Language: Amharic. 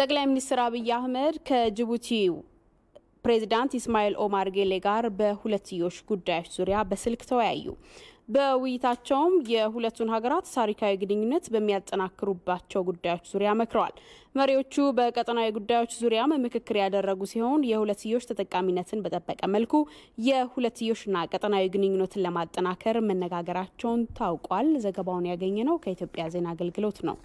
ጠቅላይ ሚኒስትር አብይ አህመድ ከጅቡቲው ፕሬዚዳንት ኢስማኤል ኦማር ጌሌ ጋር በሁለትዮሽ ጉዳዮች ዙሪያ በስልክ ተወያዩ። በውይይታቸውም የሁለቱን ሀገራት ታሪካዊ ግንኙነት በሚያጠናክሩባቸው ጉዳዮች ዙሪያ መክረዋል። መሪዎቹ በቀጠናዊ ጉዳዮች ዙሪያም ምክክር ያደረጉ ሲሆን የሁለትዮሽ ተጠቃሚነትን በጠበቀ መልኩ የሁለትዮሽና ቀጠናዊ ግንኙነትን ለማጠናከር መነጋገራቸውን ታውቋል። ዘገባውን ያገኘ ነው ከኢትዮጵያ ዜና አገልግሎት ነው።